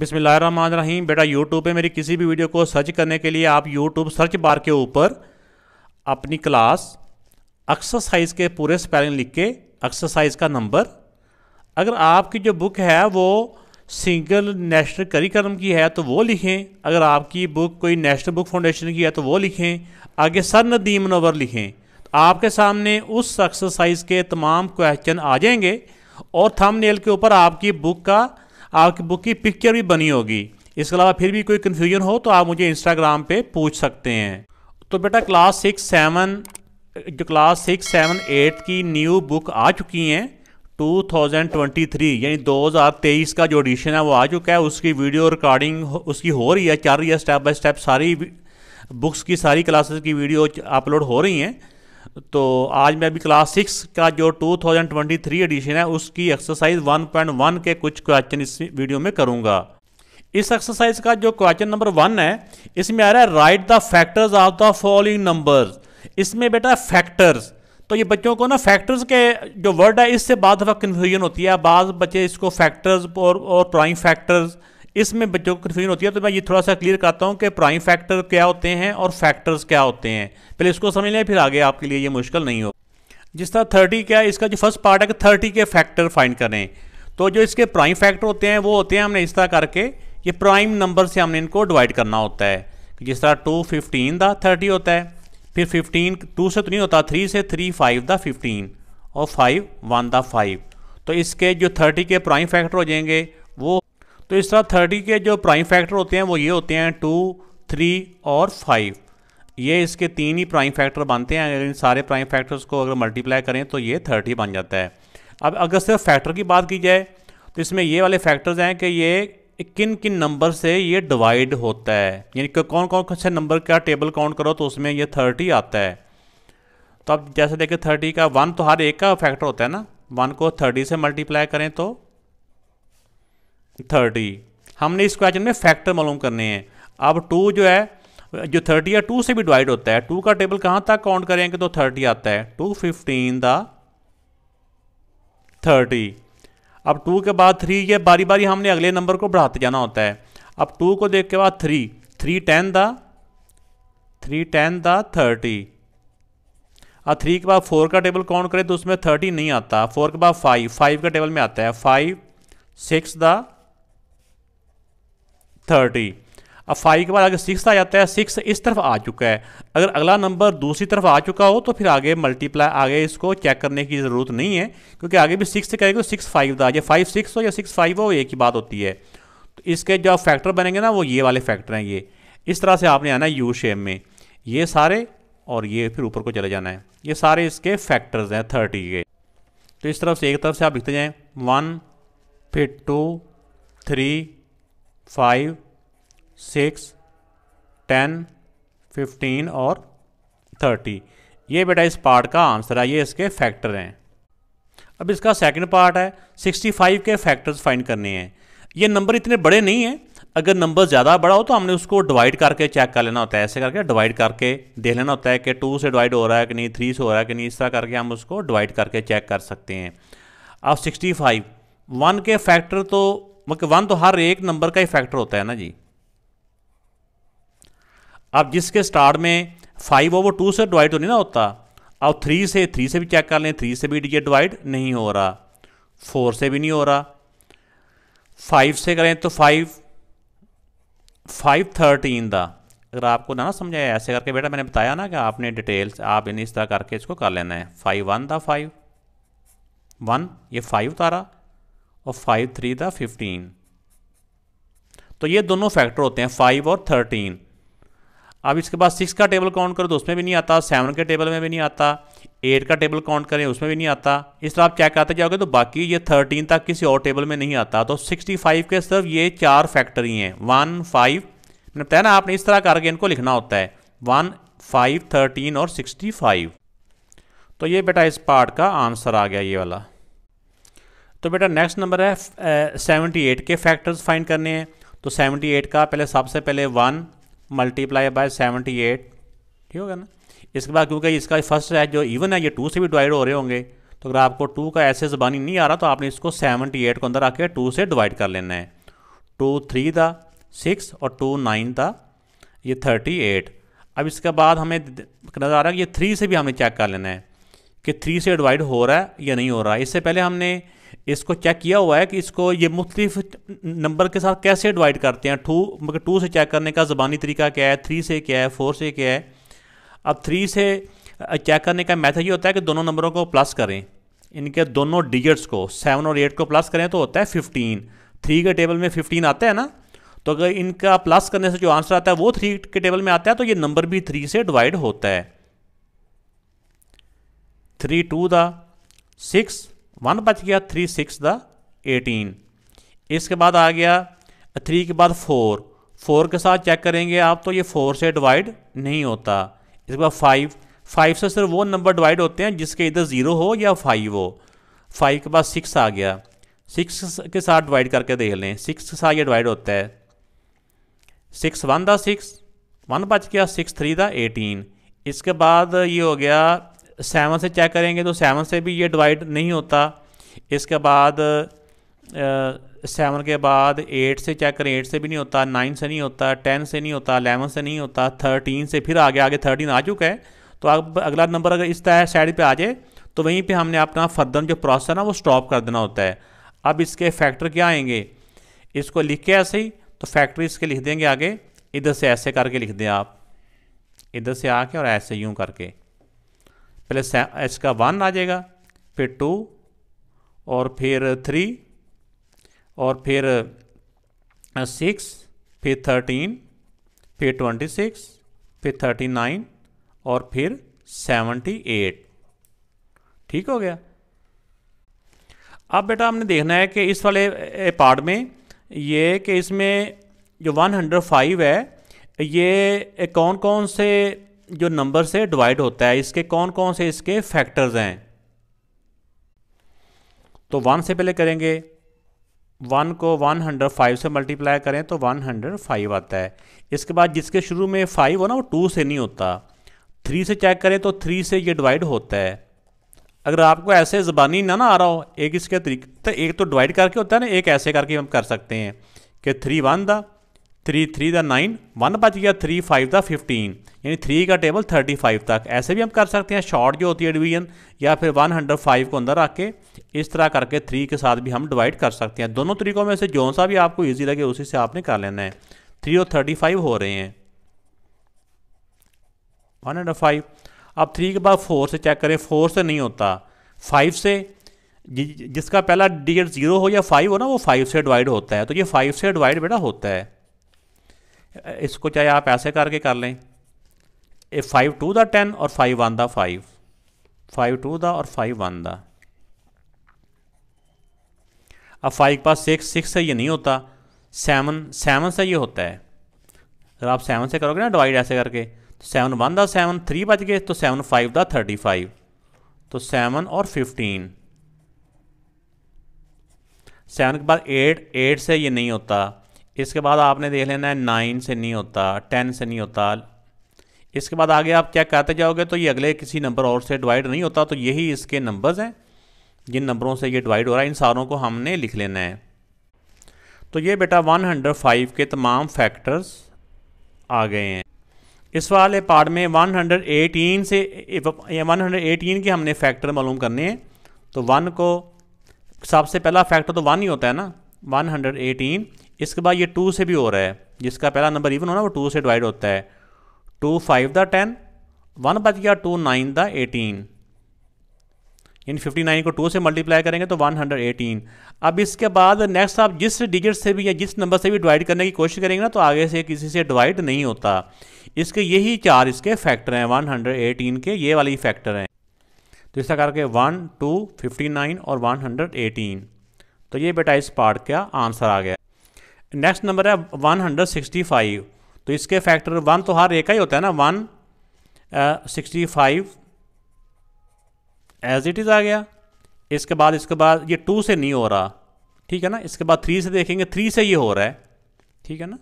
रहीम बेटा यूट्यूब पे मेरी किसी भी वीडियो को सर्च करने के लिए आप यूट्यूब सर्च बार के ऊपर अपनी क्लास एक्सरसाइज के पूरे स्पेलिंग लिख के एक्सरसाइज का नंबर अगर आपकी जो बुक है वो सिंगल नेशनल करिकुलम की है तो वो लिखें अगर आपकी बुक कोई नेशनल बुक फाउंडेशन की है तो वो लिखें आगे सर नदीम नवर लिखें तो आपके सामने उस एक्सरसाइज के तमाम क्वेश्चन आ जाएंगे और थंबनेल के ऊपर आपकी बुक का आपकी बुक की पिक्चर भी बनी होगी इसके अलावा फिर भी कोई कन्फ्यूजन हो तो आप मुझे इंस्टाग्राम पर पूछ सकते हैं तो बेटा क्लास सिक्स सेवन जो क्लास सिक्स सेवन एट की न्यू बुक आ चुकी हैं 2023 यानी 2023 का जो एडिशन है वो आ चुका है उसकी वीडियो रिकॉर्डिंग उसकी हो रही है चल रही है स्टेप बाय स्टेप सारी बुक्स की सारी क्लासेस की वीडियो अपलोड हो रही हैं तो आज मैं अभी क्लास सिक्स का जो 2023 एडिशन है उसकी एक्सरसाइज 1.1 के कुछ क्वेश्चन इस वीडियो में करूंगा इस एक्सरसाइज का जो क्वेश्चन नंबर वन है इसमें आ रहा है write the factors of the following numbers इसमें बेटा फैक्टर्स तो ये बच्चों को ना फैक्टर्स के जो वर्ड है इससे बाद कन्फ्यूजन होती है बाद बच्चे इसको फैक्टर्स और और प्राइम फैक्टर्स इसमें बच्चों को कन्फ्यूजन होती है तो मैं ये थोड़ा सा क्लियर कराता हूँ कि प्राइम फैक्टर क्या होते हैं और फैक्टर्स क्या होते हैं पहले इसको समझ लें फिर आगे आपके लिए ये मुश्किल नहीं हो जिस तरह थर्टी क्या है इसका जो फर्स्ट पार्ट है कि थर्टी के फैक्टर फाइंड करें तो जो इसके प्राइम फैक्टर होते हैं वो होते हैं हमने इस तरह करके ये प्राइम नंबर से हमने इनको डिवाइड करना होता है जिस तरह टू फिफ्टीन दा थर्टी होता है फिर फिफ्टीन टू से तो नहीं होता थ्री से थ्री फाइव दा फिफ्टीन और फाइव वन दा फाइव तो इसके जो थर्टी के प्राइम फैक्टर हो जाएंगे तो इस तरह थर्टी के जो प्राइम फैक्टर होते हैं वो ये होते हैं टू थ्री और फाइव ये इसके तीन ही प्राइम फैक्टर बनते हैं अगर इन सारे प्राइम फैक्टर्स को अगर मल्टीप्लाई करें तो ये थर्टी बन जाता है अब अगर सिर्फ फैक्टर की बात की जाए तो इसमें ये वाले फैक्टर्स हैं कि ये किन किन नंबर से ये डिवाइड होता है यानी कौन कौन से नंबर का टेबल काउंट करो तो उसमें ये थर्टी आता है तो अब जैसे देखें थर्टी का वन तो हर एक का फैक्टर होता है ना वन को थर्टी से मल्टीप्लाई करें तो थर्टी हमने इस क्वेश्चन में फैक्टर मालूम करने हैं अब टू जो है जो थर्टी है टू से भी डिवाइड होता है टू का टेबल कहाँ तक काउंट करेंगे तो थर्टी आता है टू फिफ्टीन द थर्टी अब टू के बाद थ्री ये बारी बारी हमने अगले नंबर को बढ़ाते जाना होता है अब टू को देख के बाद three three ten the three ten the thirty अब थ्री के बाद फोर का टेबल काउंट करें तो उसमें थर्टी नहीं आता फोर के बाद फाइव फाइव का टेबल में आता है फाइव सिक्स द थर्टी अब फाइव के बाद आगे सिक्स आ जाता है सिक्स इस तरफ आ चुका है अगर अगला नंबर दूसरी तरफ आ चुका हो तो फिर आगे मल्टीप्लाई आगे इसको चेक करने की ज़रूरत नहीं है क्योंकि आगे भी सिक्स से करेंगे तो सिक्स फाइव था या फाइव सिक्स हो या सिक्स फाइव हो एक ही बात होती है तो इसके जो फैक्टर बनेंगे ना वो ये वाले फैक्टर हैं ये इस तरह से आपने आना है यू शेप में ये सारे और ये फिर ऊपर को चले जाना है ये सारे इसके फैक्टर्स हैं थर्टी के तो इस तरफ से एक तरफ से आप लिखते जाएँ वन फिर two three five six ten fifteen और थर्टी ये बेटा इस पार्ट का आंसर है ये इसके फैक्टर हैं अब इसका सेकंड पार्ट है सिक्सटी फाइव के फैक्टर्स फाइंड करने हैं ये नंबर इतने बड़े नहीं हैं अगर नंबर ज़्यादा बड़ा हो तो हमने उसको डिवाइड करके चेक कर लेना होता है ऐसे करके डिवाइड करके देख लेना होता है कि टू से डिवाइड हो रहा है कि नहीं थ्री से हो रहा है कि नहीं इस तरह करके हम उसको डिवाइड करके चेक कर सकते हैं अब सिक्सटी फाइव वन के फैक्टर तो मतलब वन तो हर एक नंबर का ही फैक्टर होता है ना जी अब जिसके स्टार्ट में फाइव ओवर टू से डिवाइड तो नहीं ना होता अब थ्री से थ्री से भी चेक कर लें थ्री से भी ये डिवाइड नहीं हो रहा फोर से भी नहीं हो रहा फाइव से करें तो फाइव फाइव थर्टीन दा अगर आपको ना समझाया ऐसे करके बेटा मैंने बताया ना कि आपने डिटेल्स आप इन इस तरह करके इसको कर लेना है फाइव वन था फाइव वन ये फाइव उतारा और फाइव थ्री था फिफ्टीन तो ये दोनों फैक्टर होते हैं फाइव और थर्टीन अब इसके बाद सिक्स का टेबल काउंट करो तो उसमें भी नहीं आता सेवन के टेबल में भी नहीं आता एट का टेबल काउंट करें उसमें भी नहीं आता इस तरह आप चेक करते जाओगे तो बाकी ये थर्टीन तक किसी और टेबल में नहीं आता तो सिक्सटी फाइव के सिर्फ ये चार फैक्टर ही हैं वन फाइव मैंने बताया ना आपने इस तरह करके इनको लिखना होता है वन फाइव थर्टीन और सिक्सटी फाइव तो ये बेटा इस पार्ट का आंसर आ गया ये वाला तो बेटा नेक्स्ट नंबर है सेवेंटी एट के फैक्टर्स फाइंड करने हैं तो सेवेंटी एट का पहले सबसे पहले one multiply by seventy eight ठीक होगा ना इसके बाद क्योंकि इसका फर्स्ट है जो इवन है ये टू से भी डिवाइड हो रहे होंगे तो अगर आपको टू का ऐसे जबानी नहीं आ रहा तो आपने इसको सेवनटी एट को अंदर आके टू से डिवाइड कर लेना है टू थ्री था सिक्स और टू नाइन था ये थर्टी एट अब इसके बाद हमें नज़र आ रहा है कि ये थ्री से भी हमने चेक कर लेना है कि थ्री से डिवाइड हो रहा है या नहीं हो रहा है इससे पहले हमने इसको चेक किया हुआ है कि इसको ये मुख्तलिफ नंबर के साथ कैसे डिवाइड करते हैं टू मगर टू से चेक करने का ज़बानी तरीका क्या है थ्री से क्या है फोर से क्या है अब थ्री से चेक करने का मैथड ये होता है कि दोनों नंबरों को प्लस करें इनके दोनों डिजिट्स को सेवन और एट को प्लस करें तो होता है फिफ्टीन थ्री के टेबल में फिफ्टीन आता है ना तो अगर इनका प्लस करने से जो आंसर आता है वो थ्री के टेबल में आता है तो ये नंबर भी थ्री से डिवाइड होता है three two the six one बच गया थ्री सिक्स द एटीन इसके बाद आ गया थ्री के बाद फोर फोर के साथ चेक करेंगे आप तो ये फोर से डिवाइड नहीं होता इसके बाद फाइव फाइव से सिर्फ वो नंबर डिवाइड होते हैं जिसके इधर ज़ीरो हो या फाइव हो फाइव के बाद सिक्स आ गया सिक्स के साथ डिवाइड करके देख लें सिक्स के साथ ये डिवाइड होता है six one the six one बच गया सिक्स थ्री द एटीन इसके बाद ये हो गया सेवन से चेक करेंगे तो सेवन से भी ये डिवाइड नहीं होता इसके बाद सेवन के बाद एट से चेक करें एट से भी नहीं होता नाइन से नहीं होता टेन से नहीं होता अलेवन से नहीं होता थर्टीन से फिर आगे आगे थर्टीन आ चुका है तो अब अगला नंबर अगर इस तरह साइड पे आ जाए तो वहीं पे हमने अपना फर्दर जो प्रोसेस है ना वो स्टॉप कर देना होता है अब इसके फैक्टर क्या आएंगे इसको लिख के ऐसे ही तो फैक्टर इसके लिख देंगे आगे इधर से ऐसे करके लिख दें आप इधर से आके और ऐसे यूँ करके पहले एच का वन आ जाएगा फिर टू और फिर थ्री और फिर सिक्स uh, फिर थर्टीन फिर ट्वेंटी सिक्स फिर थर्टी नाइन और फिर सेवेंटी एट ठीक हो गया अब बेटा हमने देखना है कि इस वाले पार्ट में ये कि इसमें जो वन हंड्रेड फाइव है ये कौन कौन से जो नंबर से डिवाइड होता है इसके कौन कौन से इसके फैक्टर्स हैं तो वन से पहले करेंगे वन को वन हंड्रेड फाइव से मल्टीप्लाई करें तो वन हंड्रेड फाइव आता है इसके बाद जिसके शुरू में फाइव हो ना वो टू से नहीं होता थ्री से चेक करें तो थ्री से ये डिवाइड होता है अगर आपको ऐसे ज़बानी ना ना आ रहा हो एक इसके तरीके तो एक तो डिवाइड करके होता है ना एक ऐसे करके हम कर सकते हैं कि three one the three three the nine one बच गया थ्री फाइव द फिफ्टीन यानी थ्री का टेबल थर्टी फाइव तक ऐसे भी हम कर सकते हैं शॉर्ट जो होती है डिवीजन या फिर वन हंड्रेड फाइव को अंदर आके के इस तरह करके थ्री के साथ भी हम डिवाइड कर सकते हैं दोनों तरीकों में से जो सा भी आपको ईजी लगे उसी से आपने कर लेना है थ्री और थर्टी फाइव हो रहे हैं वन हंड्रेड फाइव अब थ्री के बाद फोर से चेक करें फोर से नहीं होता फाइव से जि, जिसका पहला डिजिट जीरो हो या फाइव हो ना वो फाइव से डिवाइड होता है तो ये फाइव से डिवाइड बेटा होता है इसको चाहे आप ऐसे करके कर लें ए फाइव टू द टेन और five one the five five two the और फाइव वन द अब फाइव के पास सिक्स सिक्स से ये नहीं होता सेवन सेवन से ये होता है अगर आप सेवन से करोगे ना डिवाइड ऐसे करके तो seven one the seven three बज गए तो seven five the thirty five तो सेवन और फिफ्टीन सेवन के बाद एट एट से ये नहीं होता इसके बाद आपने देख लेना है नाइन से नहीं होता टेन से नहीं होता इसके बाद आगे आप क्या कहते जाओगे तो ये अगले किसी नंबर और से डिवाइड नहीं होता तो यही इसके नंबर्स हैं जिन नंबरों से ये डिवाइड हो रहा है इन सारों को हमने लिख लेना है तो ये बेटा 105 के तमाम फैक्टर्स आ गए हैं इस वाले पार्ट में 118 से एटीन के हमने फैक्टर मालूम करने हैं तो वन को सबसे पहला फैक्टर तो वन ही होता है ना एटीन इसके बाद ये टू से भी हो रहा है जिसका पहला नंबर इवन हो ना वो टू से डिवाइड होता है two five the ten one बच गया टू नाइन द एटीन इन फिफ्टी नाइन को टू से मल्टीप्लाई करेंगे तो वन हंड्रेड एटीन अब इसके बाद नेक्स्ट आप जिस डिजिट से भी या जिस नंबर से भी डिवाइड करने की कोशिश करेंगे ना तो आगे से किसी से डिवाइड नहीं होता इसके यही चार इसके फैक्टर हैं वन हंड्रेड एटीन के ये वाले फैक्टर हैं तो इस प्रकार के वन टू फिफ्टी नाइन और वन हंड्रेड एटीन तो ये बेटा इस पार्ट का आंसर आ गया नेक्स्ट नंबर है 165 तो इसके फैक्टर वन तो हर एक ही होता है ना one sixty five as it is आ गया इसके बाद इसके बाद ये टू से नहीं हो रहा ठीक है ना इसके बाद थ्री से देखेंगे थ्री से ये हो रहा है ठीक है ना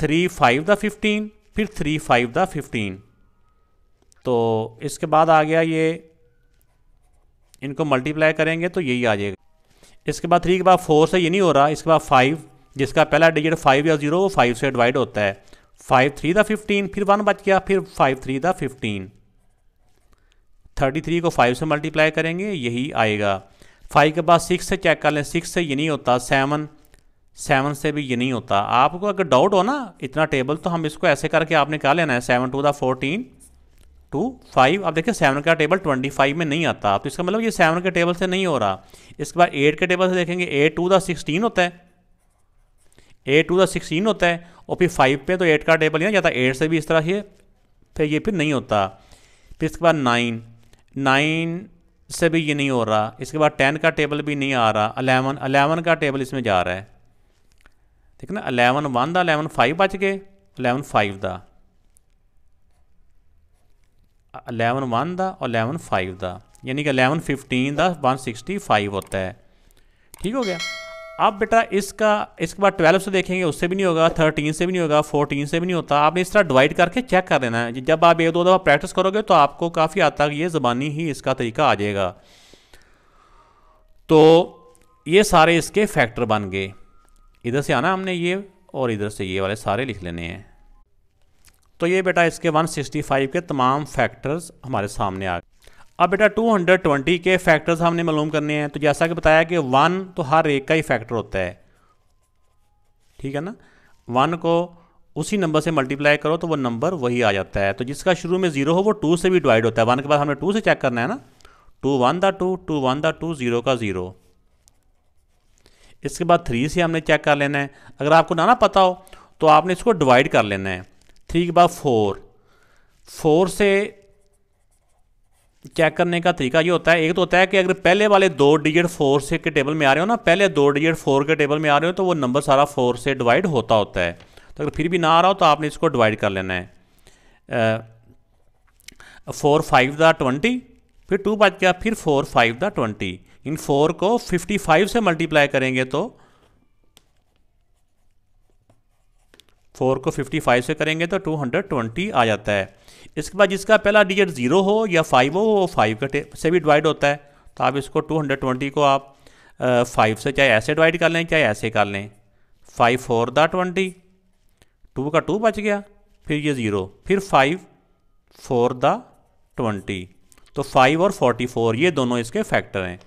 थ्री फाइव द फिफ्टीन फिर थ्री फाइव द फिफ्टीन तो इसके बाद आ गया ये इनको मल्टीप्लाई करेंगे तो यही आ जाएगा इसके बाद थ्री के बाद फोर से ये नहीं हो रहा इसके बाद फाइव जिसका पहला डिजिट फाइव या जीरो वो फाइव से डिवाइड होता है फाइव थ्री द फिफ्टीन फिर वन बच गया फिर five three the fifteen thirty three को फाइव से मल्टीप्लाई करेंगे यही आएगा फाइव के बाद सिक्स से चेक कर लें सिक्स से ये नहीं होता सेवन सेवन से भी ये नहीं होता आपको अगर डाउट हो ना इतना टेबल तो हम इसको ऐसे करके आपने कहा लेना है seven two the fourteen two five अब देखिए सेवन का टेबल ट्वेंटी फाइव में नहीं आता तो इसका मतलब ये सेवन के टेबल से नहीं हो रहा इसके बाद एट के टेबल से देखेंगे एट टू द सिक्सटीन होता है एट टू द सिक्सटीन होता है और फिर फाइव पे तो एट का टेबल नहीं जाता तो एट से भी इस तरह से फिर ये फिर नहीं होता फिर इसके बाद नाइन नाइन से भी ये नहीं हो रहा इसके बाद टेन का टेबल भी नहीं आ रहा अलेवन अलेवन का टेबल इसमें जा रहा है ठीक है ना अलेवन वन था अलेवन फाइव बच गए अलेवन फाइव था अलेवन वन का और अलेवन फाइव का यानी कि अलेवन फिफ्टीन का वन सिक्सटी फाइव होता है ठीक हो गया अब बेटा इसका इसके बाद ट्वेल्व से देखेंगे उससे भी नहीं होगा थर्टीन से भी नहीं होगा फोर्टीन से भी नहीं होता आपने इस तरह डिवाइड करके चेक कर देना है जब आप एक दो दफ़ा प्रैक्टिस करोगे तो आपको काफ़ी आता ये ज़बानी ही इसका तरीका आ जाएगा तो ये सारे इसके फैक्टर बन गए इधर से आना हमने ये और इधर से ये वाले सारे लिख लेने हैं तो ये बेटा इसके 165 के तमाम फैक्टर्स हमारे सामने आ गए अब बेटा 220 के फैक्टर्स हमने मालूम करने हैं तो जैसा कि बताया कि वन तो हर एक का ही फैक्टर होता है ठीक है ना वन को उसी नंबर से मल्टीप्लाई करो तो वो नंबर वही आ जाता है तो जिसका शुरू में जीरो हो वो टू से भी डिवाइड होता है वन के बाद हमने टू से चेक करना है ना two one the two two one the two zero का जीरो इसके बाद थ्री से हमने चेक कर लेना है अगर आपको ना ना पता हो तो आपने इसको डिवाइड कर लेना है थ्री बा फोर फोर से चेक करने का तरीका ये होता है एक तो होता है कि अगर पहले वाले दो डिजिट फोर से के टेबल में आ रहे हो ना पहले दो डिजिट फोर के टेबल में आ रहे हो तो वो नंबर सारा फोर से डिवाइड होता होता है तो अगर फिर भी ना आ रहा हो तो आपने इसको डिवाइड कर लेना है फोर फाइव दा ट्वेंटी फिर टू बच गया फिर फोर फाइव दा ट्वेंटी इन फोर को फिफ्टी फाइव से मल्टीप्लाई करेंगे तो फोर को फिफ्टी फाइव से करेंगे तो टू हंड्रेड ट्वेंटी आ जाता है इसके बाद जिसका पहला डिजिट ज़ीरो हो या फाइव हो वो फाइव के से भी डिवाइड होता है तो आप इसको टू हंड्रेड ट्वेंटी को आप फाइव से चाहे ऐसे डिवाइड कर लें चाहे ऐसे कर लें five four the twenty two का टू बच गया फिर ये ज़ीरो फिर फाइव फोर द ट्वेंटी तो फाइव और फोर्टी फोर ये दोनों इसके फैक्टर हैं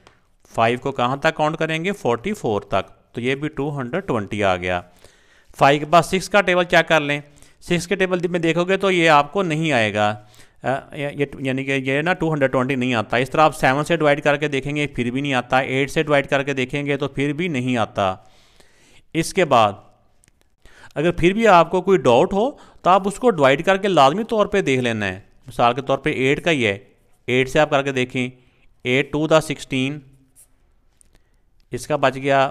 फाइव को कहाँ तक काउंट करेंगे फोर्टी फोर तक तो ये भी टू हंड्रेड ट्वेंटी आ गया फाइव के बाद सिक्स का टेबल क्या कर लें सिक्स के टेबल में देखोगे तो ये आपको नहीं आएगा ये यानी कि ये ना टू हंड्रेड ट्वेंटी नहीं आता इस तरह आप सेवन से डिवाइड करके देखेंगे फिर भी नहीं आता एट से डिवाइड करके देखेंगे तो फिर भी नहीं आता इसके बाद अगर फिर भी आपको कोई डाउट हो तो आप उसको डिवाइड करके लाजमी तौर पर देख लेना है मिसाल के तौर पर एट का ही है एट से आप करके देखें एट टू द सिक्सटीन इसका बच गया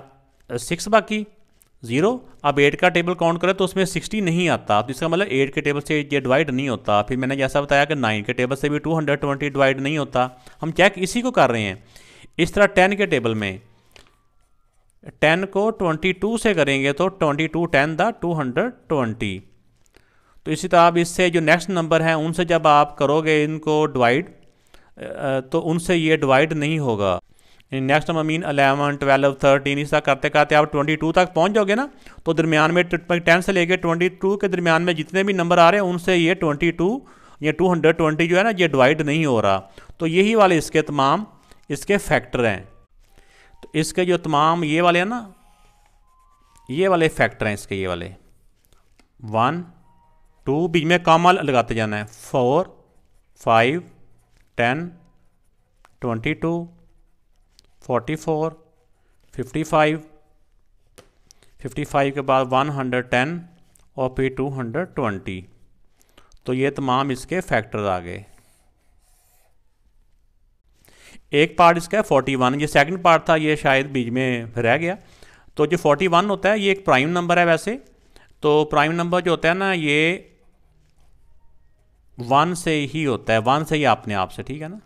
सिक्स बाकी जीरो अब एट का टेबल काउंट करें तो उसमें सिक्सटी नहीं आता तो इसका मतलब एट के टेबल से ये डिवाइड नहीं होता फिर मैंने जैसा बताया कि नाइन के टेबल से भी टू हंड्रेड ट्वेंटी डिवाइड नहीं होता हम चेक इसी को कर रहे हैं इस तरह टेन के टेबल में टेन को ट्वेंटी टू से करेंगे तो twenty two ten the two hundred twenty तो इसी तरह आप इससे जो नेक्स्ट नंबर हैं उनसे जब आप करोगे इनको डिवाइड तो उनसे ये डिवाइड नहीं होगा next number mean eleven twelve thirteen इस तरह करते करते आप ट्वेंटी टू तक पहुंच जाओगे ना तो दरमियान में टेन से लेके ट्वेंटी टू के दरमियान में जितने भी नंबर आ रहे हैं उनसे ये ट्वेंटी टू ये टू हंड्रेड ट्वेंटी जो है ना ये डिवाइड नहीं हो रहा तो यही वाले इसके तमाम इसके फैक्टर हैं तो इसके जो तमाम ये वाले हैं ना ये वाले फैक्टर हैं इसके ये वाले वन टू बीच में कामा लगाते जाना है four five ten twenty two forty four fifty five fifty five के बाद वन हंड्रेड टेन और फिर टू हंड्रेड ट्वेंटी तो ये तमाम इसके फैक्टर्स आ गए एक पार्ट इसका है फोर्टी वन ये सेकंड पार्ट था ये शायद बीच में रह गया तो जो फोर्टी वन होता है ये एक प्राइम नंबर है वैसे तो प्राइम नंबर जो होता है ना ये वन से ही होता है वन से ही अपने आप से ठीक है ना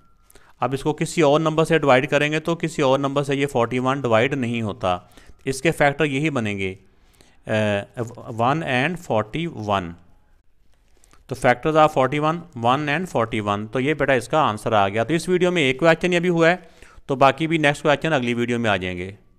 अब इसको किसी और नंबर से डिवाइड करेंगे तो किसी और नंबर से ये 41 डिवाइड नहीं होता इसके फैक्टर यही बनेंगे वन एंड 41 तो फैक्टर्स आर 41 वन एंड 41 तो ये बेटा इसका आंसर आ गया तो इस वीडियो में एक क्वेश्चन ये भी हुआ है तो बाकी भी नेक्स्ट क्वेश्चन अगली वीडियो में आ जाएंगे